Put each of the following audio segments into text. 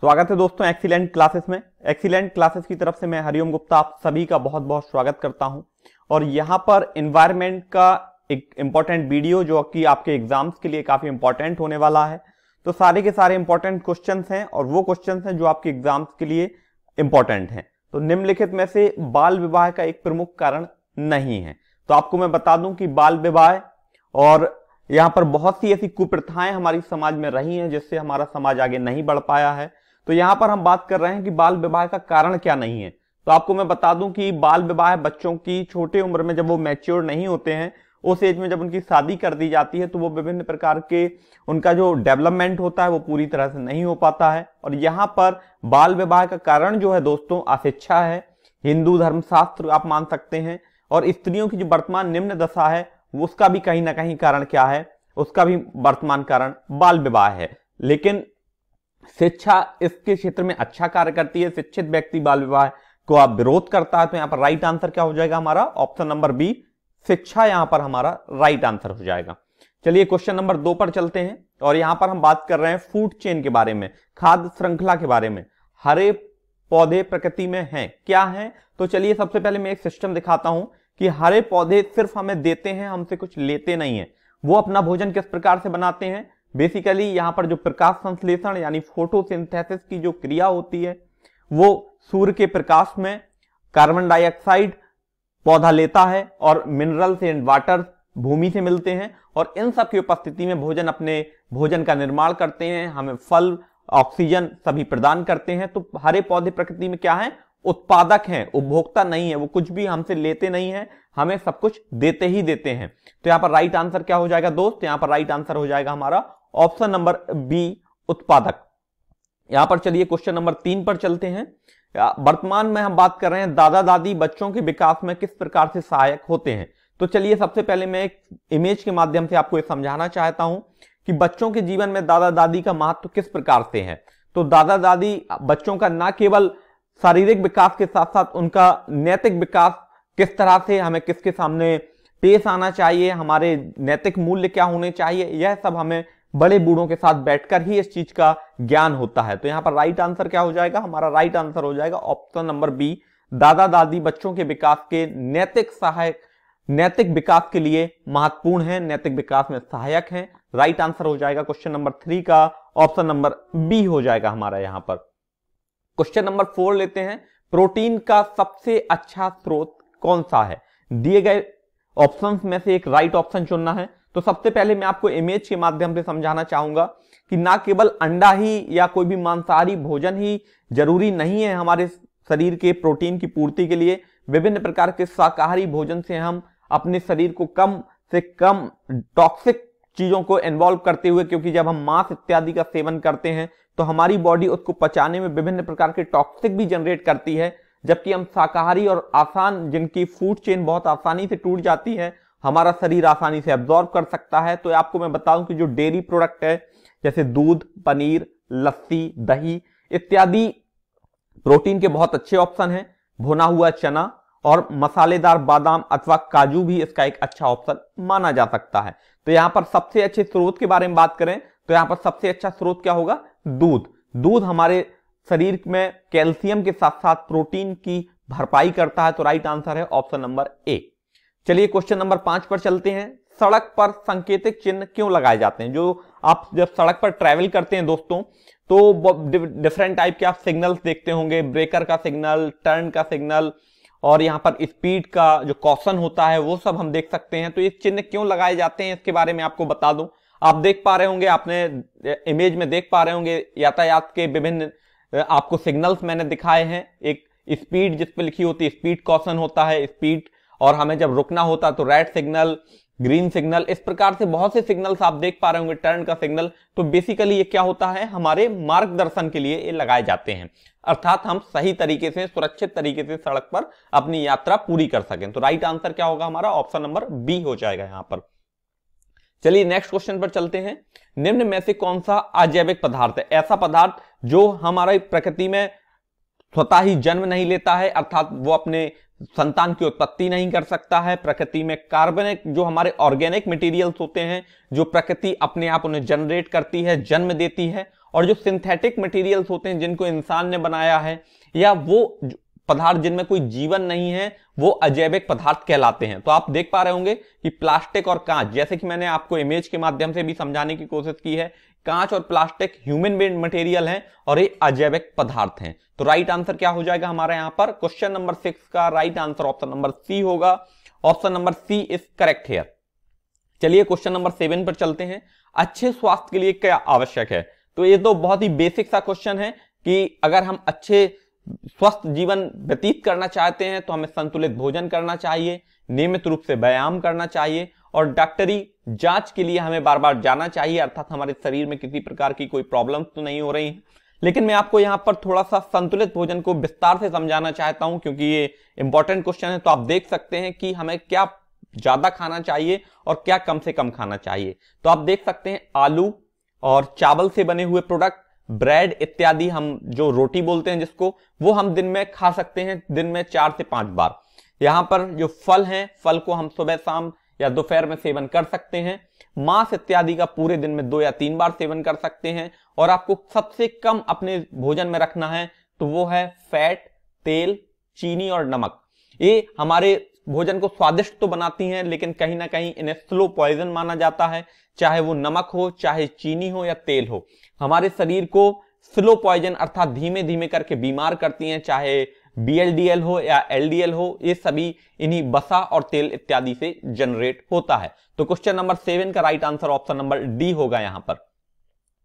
स्वागत है दोस्तों एक्सीलेंट क्लासेस में एक्सीलेंट क्लासेस की तरफ से मैं हरिओम गुप्ता आप सभी का बहुत बहुत स्वागत करता हूं और यहां पर इन्वायरमेंट का एक इम्पॉर्टेंट वीडियो जो कि आपके एग्जाम्स के लिए काफी इंपॉर्टेंट होने वाला है तो सारे के सारे इंपॉर्टेंट क्वेश्चन हैं और वो क्वेश्चन हैं जो आपके एग्जाम्स के लिए इंपॉर्टेंट हैं तो निम्नलिखित में से बाल विवाह का एक प्रमुख कारण नहीं है तो आपको मैं बता दूं कि बाल विवाह और यहाँ पर बहुत सी ऐसी कुप्रथाएं हमारी समाज में रही हैं जिससे हमारा समाज आगे नहीं बढ़ पाया है तो यहां पर हम बात कर रहे हैं कि बाल विवाह का कारण क्या नहीं है तो आपको मैं बता दूं कि बाल विवाह बच्चों की छोटे उम्र में जब वो मैच्योर नहीं होते हैं उस एज में जब उनकी शादी कर दी जाती है तो वो विभिन्न प्रकार के उनका जो डेवलपमेंट होता है वो पूरी तरह से नहीं हो पाता है और यहाँ पर बाल विवाह का कारण जो है दोस्तों अशिक्षा है हिंदू धर्म शास्त्र आप मान सकते हैं और स्त्रियों की जो वर्तमान निम्न दशा है उसका भी कहीं ना कहीं कारण क्या है उसका भी वर्तमान कारण बाल विवाह है लेकिन शिक्षा इसके क्षेत्र में अच्छा कार्य करती है शिक्षित व्यक्ति बाल विवाह को आप विरोध करता है तो यहां पर राइट आंसर क्या हो जाएगा हमारा ऑप्शन नंबर बी शिक्षा यहां पर हमारा राइट आंसर हो जाएगा चलिए क्वेश्चन नंबर दो पर चलते हैं और यहां पर हम बात कर रहे हैं फूड चेन के बारे में खाद्य श्रृंखला के बारे में हरे पौधे प्रकृति में हैं क्या हैं तो चलिए सबसे पहले मैं एक सिस्टम दिखाता हूं कि हरे पौधे सिर्फ हमें देते हैं हमसे कुछ लेते नहीं है वो अपना भोजन किस प्रकार से बनाते हैं बेसिकली यहाँ पर जो प्रकाश संश्लेषण यानी फोटोसिंथेसिस की जो क्रिया होती है वो सूर्य के प्रकाश में कार्बन डाइऑक्साइड पौधा लेता है और मिनरल्स एंड वाटर भूमि से मिलते हैं और इन सब की उपस्थिति में भोजन अपने भोजन का निर्माण करते हैं हमें फल ऑक्सीजन सभी प्रदान करते हैं तो हरे पौधे प्रकृति में क्या है उत्पादक हैं उपभोक्ता नहीं है वो कुछ भी हमसे लेते नहीं है हमें सब कुछ देते ही देते हैं तो यहाँ पर राइट आंसर क्या हो जाएगा दोस्त यहाँ पर राइट आंसर हो जाएगा हमारा ऑप्शन नंबर बी उत्पादक यहां पर चलिए क्वेश्चन नंबर तीन पर चलते हैं वर्तमान में हम बात कर रहे हैं दादा दादी बच्चों के विकास में किस प्रकार से सहायक होते हैं तो चलिए सबसे पहले मैं एक इमेज के माध्यम से आपको समझाना चाहता हूं कि बच्चों के जीवन में दादा दादी का महत्व किस प्रकार से है तो दादा दादी बच्चों का ना केवल शारीरिक विकास के साथ साथ उनका नैतिक विकास किस तरह से हमें किसके सामने पेश आना चाहिए हमारे नैतिक मूल्य क्या होने चाहिए यह सब हमें बड़े बूढ़ों के साथ बैठकर ही इस चीज का ज्ञान होता है तो यहां पर राइट आंसर क्या हो जाएगा हमारा राइट आंसर हो जाएगा ऑप्शन नंबर बी दादा दादी बच्चों के विकास के नैतिक सहायक नैतिक विकास के लिए महत्वपूर्ण है नैतिक विकास में सहायक है राइट आंसर हो जाएगा क्वेश्चन नंबर थ्री का ऑप्शन नंबर बी हो जाएगा हमारा यहां पर क्वेश्चन नंबर फोर लेते हैं प्रोटीन का सबसे अच्छा स्रोत कौन सा है दिए गए ऑप्शंस में से एक राइट ऑप्शन चुनना है तो सबसे पहले मैं आपको इमेज के माध्यम से समझाना चाहूंगा कि ना केवल अंडा ही या कोई भी मांसाहारी भोजन ही जरूरी नहीं है हमारे शरीर के प्रोटीन की पूर्ति के लिए विभिन्न प्रकार के शाकाहारी भोजन से हम अपने शरीर को कम से कम टॉक्सिक चीजों को इन्वॉल्व करते हुए क्योंकि जब हम मांस इत्यादि का सेवन करते हैं तो हमारी बॉडी उसको पचाने में विभिन्न प्रकार के टॉक्सिक भी जनरेट करती है जबकि हम शाकाहारी और आसान जिनकी फूड चेन बहुत आसानी से टूट जाती है हमारा शरीर आसानी से एब्जॉर्ब कर सकता है तो आपको मैं बताऊं कि जो डेयरी प्रोडक्ट है जैसे दूध पनीर लस्सी दही इत्यादि प्रोटीन के बहुत अच्छे ऑप्शन हैं भुना हुआ चना और मसालेदार बादाम अथवा काजू भी इसका एक अच्छा ऑप्शन माना जा सकता है तो यहाँ पर सबसे अच्छे स्रोत के बारे में बात करें तो यहाँ पर सबसे अच्छा स्रोत क्या होगा दूध दूध हमारे शरीर में कैल्शियम के साथ साथ प्रोटीन की भरपाई करता है तो राइट आंसर है ऑप्शन नंबर ए चलिए क्वेश्चन नंबर पांच पर चलते हैं सड़क पर संकेतिक चिन्ह क्यों लगाए जाते हैं जो आप जब सड़क पर ट्रैवल करते हैं दोस्तों तो डिफरेंट टाइप के आप सिग्नल्स देखते होंगे ब्रेकर का सिग्नल टर्न का सिग्नल और यहाँ पर स्पीड का जो कौशन होता है वो सब हम देख सकते हैं तो ये चिन्ह क्यों लगाए जाते हैं इसके बारे में आपको बता दूं आप देख पा रहे होंगे आपने इमेज में देख पा रहे होंगे यातायात के विभिन्न आपको सिग्नल्स मैंने दिखाए हैं एक स्पीड जिस लिखी होती है स्पीड कौशन होता है स्पीड और हमें जब रुकना होता तो रेड सिग्नल ग्रीन सिग्नल इस प्रकार से बहुत से सिग्नल्स आप देख पा रहे होंगे टर्न का सिग्नल तो बेसिकली ये क्या होता है हमारे मार्गदर्शन के लिए ये लगाए जाते हैं अर्थात हम सही तरीके से सुरक्षित तरीके से सड़क पर अपनी यात्रा पूरी कर सकें तो राइट आंसर क्या होगा हमारा ऑप्शन नंबर बी हो जाएगा यहाँ पर चलिए नेक्स्ट क्वेश्चन पर चलते हैं निम्न में से कौन सा अजैविक पदार्थ है ऐसा पदार्थ जो हमारे प्रकृति में स्वतः ही जन्म नहीं लेता है अर्थात वो अपने संतान की उत्पत्ति नहीं कर सकता है प्रकृति में कार्बनिक जो हमारे ऑर्गेनिक मटेरियल्स होते हैं जो प्रकृति अपने आप उन्हें जनरेट करती है जन्म देती है और जो सिंथेटिक मटेरियल्स होते हैं जिनको इंसान ने बनाया है या वो पदार्थ जिनमें कोई जीवन नहीं है वो अजैविक पदार्थ कहलाते हैं तो आप देख पा रहे होंगे कि प्लास्टिक और कांच जैसे कि मैंने आपको इमेज के माध्यम से भी समझाने की कोशिश की है कांच और प्लास्टिक ह्यूमन मेड मटेरियल हैं और ये अजैविक पदार्थ हैं तो राइट आंसर क्या हो जाएगा हमारे यहाँ पर क्वेश्चन नंबर सिक्स का right answer option number C होगा option number C is correct here चलिए क्वेश्चन नंबर सेवन पर चलते हैं अच्छे स्वास्थ्य के लिए क्या आवश्यक है तो ये तो बहुत ही बेसिक सा क्वेश्चन है कि अगर हम अच्छे स्वस्थ जीवन व्यतीत करना चाहते हैं तो हमें संतुलित भोजन करना चाहिए नियमित रूप से व्यायाम करना चाहिए और डॉक्टरी जांच के लिए हमें बार बार जाना चाहिए अर्थात हमारे शरीर में किसी प्रकार की कोई प्रॉब्लम तो नहीं हो रही है लेकिन मैं आपको यहाँ पर थोड़ा सा संतुलित भोजन को विस्तार से समझाना चाहता हूँ क्योंकि ये इंपॉर्टेंट क्वेश्चन है तो आप देख सकते हैं कि हमें क्या ज्यादा खाना चाहिए और क्या कम से कम खाना चाहिए तो आप देख सकते हैं आलू और चावल से बने हुए प्रोडक्ट ब्रेड इत्यादि हम जो रोटी बोलते हैं जिसको वो हम दिन में खा सकते हैं दिन में चार से पांच बार यहाँ पर जो फल हैं फल को हम सुबह शाम या दोपहर में सेवन कर सकते हैं मांस इत्यादि का पूरे दिन में दो या तीन बार सेवन कर सकते हैं और आपको सबसे कम अपने भोजन में रखना है तो वो है फैट तेल चीनी और नमक ये हमारे भोजन को स्वादिष्ट तो बनाती हैं लेकिन कहीं ना कहीं इन्हें स्लो पॉइजन माना जाता है चाहे वो नमक हो चाहे चीनी हो या तेल हो हमारे शरीर को स्लो पॉइजन अर्थात धीमे धीमे करके बीमार करती हैं चाहे बी हो या एल हो ये सभी इन्हीं बसा और तेल इत्यादि से जनरेट होता है तो क्वेश्चन नंबर सेवन का right answer option number D होगा यहां पर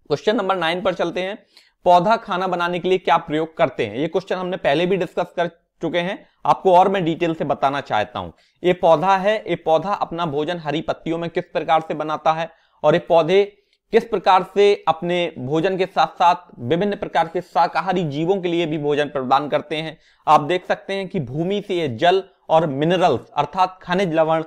क्वेश्चन नंबर नाइन पर चलते हैं पौधा खाना बनाने के लिए क्या प्रयोग करते हैं ये क्वेश्चन हमने पहले भी डिस्कस कर चुके हैं आपको और मैं डिटेल से बताना चाहता हूं ये पौधा है ये पौधा अपना भोजन हरी पत्तियों में किस प्रकार से बनाता है और ये पौधे किस प्रकार से अपने भोजन के साथ साथ विभिन्न प्रकार के शाकाहारी जीवों के लिए भी भोजन प्रदान करते हैं आप देख सकते हैं कि भूमि से ये जल और मिनरल्स अर्थात खनिज लवण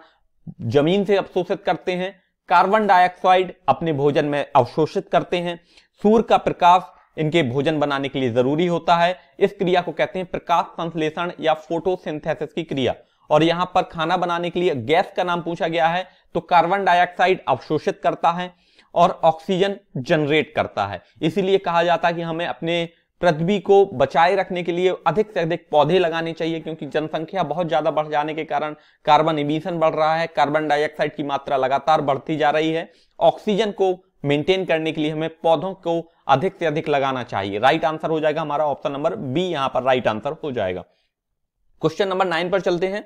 जमीन से अवशोषित करते हैं कार्बन डाइऑक्साइड अपने भोजन में अवशोषित करते हैं सूर्य का प्रकाश इनके भोजन बनाने के लिए जरूरी होता है इस क्रिया को कहते हैं प्रकाश संश्लेषण या फोटोसिंथेसिस की क्रिया और यहां पर खाना बनाने के लिए गैस का नाम पूछा गया है तो कार्बन डाइऑक्साइड अवशोषित करता है और ऑक्सीजन जनरेट करता है इसीलिए कहा जाता है कि हमें अपने पृथ्वी को बचाए रखने के लिए अधिक से अधिक पौधे लगाने चाहिए क्योंकि जनसंख्या बहुत ज्यादा बढ़ जाने के कारण कार्बन इमिशन बढ़ रहा है कार्बन डाइऑक्साइड की मात्रा लगातार बढ़ती जा रही है ऑक्सीजन को मेंटेन करने के लिए हमें पौधों को अधिक से अधिक लगाना चाहिए राइट आंसर हो जाएगा हमारा ऑप्शन नंबर बी यहां पर राइट आंसर हो जाएगा क्वेश्चन नंबर नाइन पर चलते हैं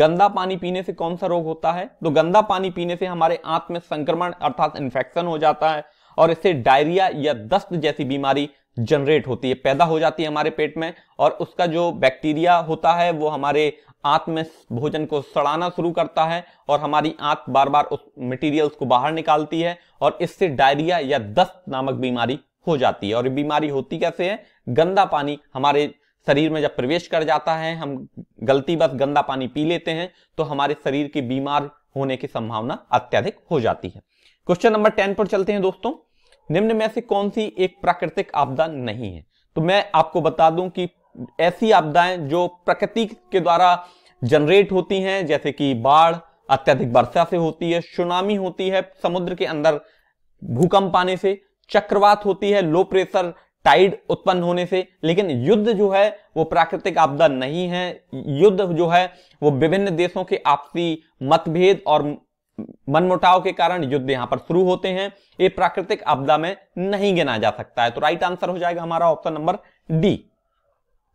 गंदा पानी पीने से कौन सा रोग होता है तो गंदा पानी पीने से हमारे आंत में संक्रमण अर्थात इंफेक्शन हो जाता है और इससे डायरिया या दस्त जैसी बीमारी जनरेट होती है पैदा हो जाती है हमारे पेट में और उसका जो बैक्टीरिया होता है वो हमारे आंत में भोजन को सड़ाना शुरू करता है और हमारी आंत बार बार उस मटेरियल्स को बाहर निकालती है और इससे डायरिया या दस्त नामक बीमारी हो जाती है और ये बीमारी होती कैसे है गंदा पानी हमारे शरीर में जब प्रवेश कर जाता है हम गलती बस गंदा पानी पी लेते हैं तो हमारे शरीर की बीमार होने की संभावना अत्यधिक हो जाती है क्वेश्चन नंबर टेन पर चलते हैं दोस्तों निम्न में से कौन सी एक प्राकृतिक आपदा नहीं है तो मैं आपको बता दूं कि ऐसी आपदाएं जो प्रकृति के द्वारा जनरेट होती हैं जैसे कि बाढ़ अत्यधिक वर्षा से होती है सुनामी होती है समुद्र के अंदर भूकंप आने से चक्रवात होती है लो प्रेशर टाइड उत्पन्न होने से लेकिन युद्ध जो है वो प्राकृतिक आपदा नहीं है युद्ध जो है वो विभिन्न देशों के आपसी मतभेद और मनमुटाव के कारण युद्ध यहां पर शुरू होते हैं ये प्राकृतिक आपदा में नहीं गिना जा सकता है तो राइट आंसर हो जाएगा हमारा option number D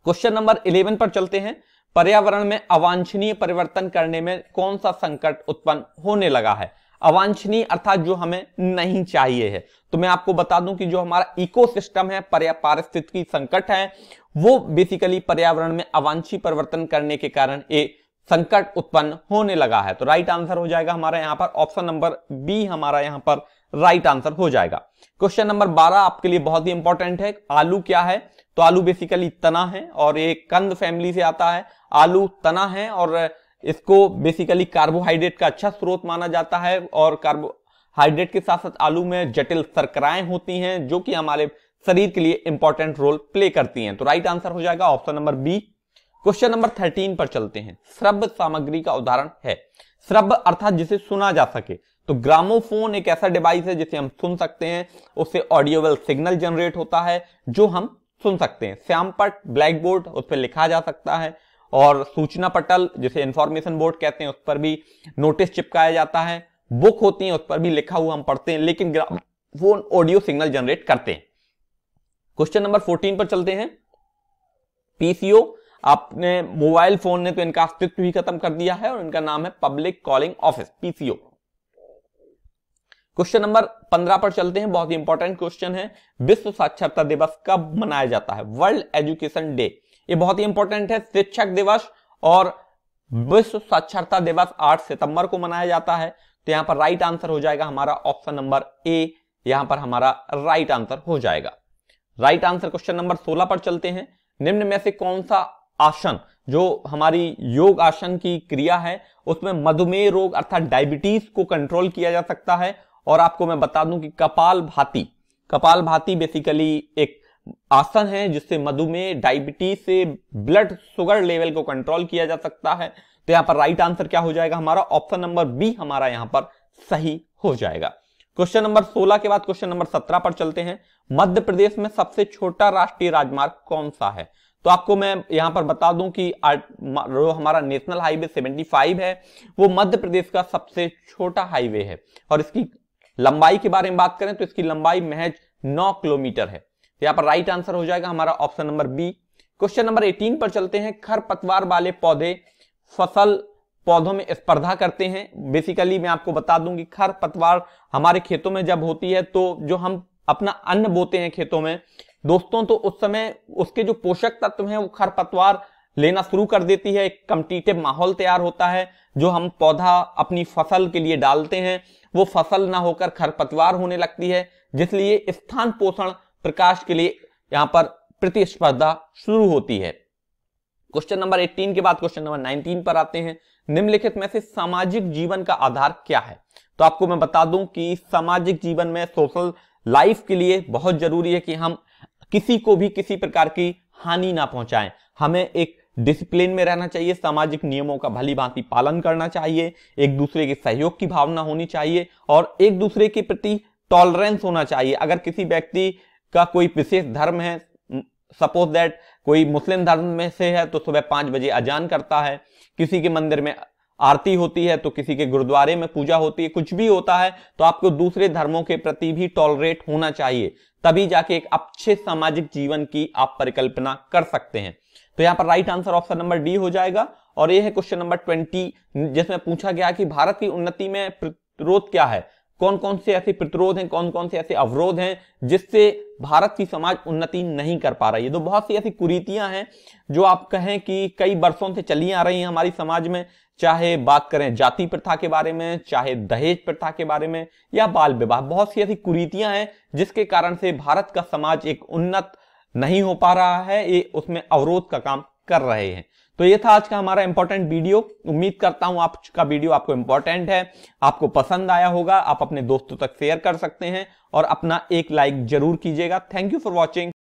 question number eleven पर चलते हैं पर्यावरण में अवांछनीय परिवर्तन करने में कौन सा संकट उत्पन्न होने लगा है अवांछनीय अर्थात जो हमें नहीं चाहिए है तो मैं आपको बता दूं कि जो हमारा इकोसिस्टम है पारिस्थितिकी संकट है वो बेसिकली पर्यावरण में अवांछी परिवर्तन करने के कारण ये संकट उत्पन्न होने लगा है तो राइट आंसर हो जाएगा हमारा यहाँ पर ऑप्शन नंबर बी हमारा यहाँ पर राइट आंसर हो जाएगा क्वेश्चन नंबर 12 आपके लिए बहुत ही इंपॉर्टेंट है आलू क्या है तो आलू बेसिकली तना है और ये कंद फैमिली से आता है आलू तना है और इसको बेसिकली कार्बोहाइड्रेट का अच्छा स्रोत माना जाता है और कार्बोहाइड्रेट के साथ साथ आलू में जटिल सरकराएं होती हैं जो कि हमारे शरीर के लिए इंपॉर्टेंट रोल प्ले करती हैं तो राइट आंसर हो जाएगा option number B question number thirteen पर चलते हैं श्रब सामग्री का उदाहरण है श्रब अर्थात जिसे सुना जा सके तो ग्रामोफोन एक ऐसा डिवाइस है जिसे हम सुन सकते हैं उससे ऑडियोवेल सिग्नल जनरेट होता है जो हम सुन सकते हैं श्यामपट ब्लैक बोर्ड उस पर लिखा जा सकता है और सूचना पटल जिसे इंफॉर्मेशन बोर्ड कहते हैं उस पर भी नोटिस चिपकाया जाता है बुक होती है उस पर भी लिखा हुआ हम पढ़ते हैं लेकिन वो ऑडियो सिग्नल जनरेट करते हैं क्वेश्चन नंबर फोर्टीन पर चलते हैं पीसीओ आपने मोबाइल फोन ने तो इनका अस्तित्व ही खत्म कर दिया है और इनका नाम है public calling office PCO question number पंद्रह पर चलते हैं बहुत ही इंपॉर्टेंट क्वेश्चन है विश्व साक्षरता दिवस कब मनाया जाता है वर्ल्ड एजुकेशन डे ये बहुत ही इंपॉर्टेंट है शिक्षक दिवस और विश्व साक्षरता दिवस 8 सितंबर को मनाया जाता है तो यहां पर राइट आंसर हो जाएगा हमारा ऑप्शन नंबर ए यहां पर हमारा राइट आंसर हो जाएगा राइट आंसर क्वेश्चन नंबर 16 पर चलते हैं निम्न में से कौन सा आसन जो हमारी योग आसन की क्रिया है उसमें मधुमेह रोग अर्थात डायबिटीज को कंट्रोल किया जा सकता है और आपको मैं बता दूं कि कपाल भाती कपाल भाती बेसिकली एक आसन है जिससे मधुमेह डायबिटीज से ब्लड शुगर लेवल को कंट्रोल किया जा सकता है तो यहां पर राइट आंसर क्या हो जाएगा हमारा ऑप्शन नंबर बी हमारा यहां पर सही हो जाएगा क्वेश्चन नंबर 16 के बाद क्वेश्चन नंबर 17 पर चलते हैं मध्य प्रदेश में सबसे छोटा राष्ट्रीय राजमार्ग कौन सा है तो आपको मैं यहां पर बता दूं कि हमारा नेशनल हाईवे 75 है वो मध्य प्रदेश का सबसे छोटा हाईवे है और इसकी लंबाई के बारे में बात करें तो इसकी लंबाई महज 9 किलोमीटर है तो पर राइट आंसर हो जाएगा हमारा option number B question number 18 पर चलते हैं खरपतवार वाले पौधे फसल पौधों में स्पर्धा करते हैं बेसिकली मैं आपको बता दूं कि खर पतवार हमारे खेतों में जब होती है तो जो हम अपना अन्न बोते हैं खेतों में दोस्तों तो उस समय उसके जो पोषक तत्व हैं वो खर पतवार लेना शुरू कर देती है एक कम्पिटिटिव माहौल तैयार होता है जो हम पौधा अपनी फसल के लिए डालते हैं वो फसल ना होकर खरपतवार होने लगती है जिसलिए स्थान पोषण प्रकाश के लिए यहां पर प्रतिस्पर्धा शुरू होती है क्वेश्चन नंबर 18 के बाद क्वेश्चन नंबर 19 पर आते हैं निम्नलिखित में से सामाजिक जीवन का आधार क्या है तो आपको मैं बता दूं कि सामाजिक जीवन में सोशल लाइफ के लिए बहुत जरूरी है कि हम किसी को भी किसी प्रकार की हानि ना पहुंचाएं हमें एक डिसिप्लिन में रहना चाहिए सामाजिक नियमों का भली भांति पालन करना चाहिए एक दूसरे के सहयोग की भावना होनी चाहिए और एक दूसरे के प्रति टॉलरेंस होना चाहिए अगर किसी व्यक्ति का कोई विशेष धर्म है सपोज दैट कोई मुस्लिम धर्म में से है तो सुबह पांच बजे अजान करता है किसी के मंदिर में आरती होती है तो किसी के गुरुद्वारे में पूजा होती है कुछ भी होता है तो आपको दूसरे धर्मों के प्रति भी टॉलरेट होना चाहिए तभी जाके एक अच्छे सामाजिक जीवन की आप परिकल्पना कर सकते हैं तो यहाँ पर right answer option number D हो जाएगा और ये है क्वेश्चन नंबर ट्वेंटी जिसमें पूछा गया कि भारत की उन्नति में प्रतिरोध क्या है कौन कौन से ऐसे प्रतिरोध हैं कौन कौन से ऐसे अवरोध हैं जिससे भारत की समाज उन्नति नहीं कर पा रही है तो बहुत सी ऐसी कुरीतियां हैं जो आप कहें कि कई वर्षों से चली आ रही हैं हमारी समाज में चाहे बात करें जाति प्रथा के बारे में चाहे दहेज प्रथा के बारे में या बाल विवाह बहुत सी ऐसी कुरीतियां हैं जिसके कारण से भारत का समाज एक उन्नत नहीं हो पा रहा है ये उसमें अवरोध का काम कर रहे हैं तो ये था आज का हमारा इंपॉर्टेंट वीडियो उम्मीद करता हूं आपका वीडियो आपको इंपॉर्टेंट है आपको पसंद आया होगा आप अपने दोस्तों तक शेयर कर सकते हैं और अपना एक लाइक जरूर कीजिएगा थैंक यू फॉर वॉचिंग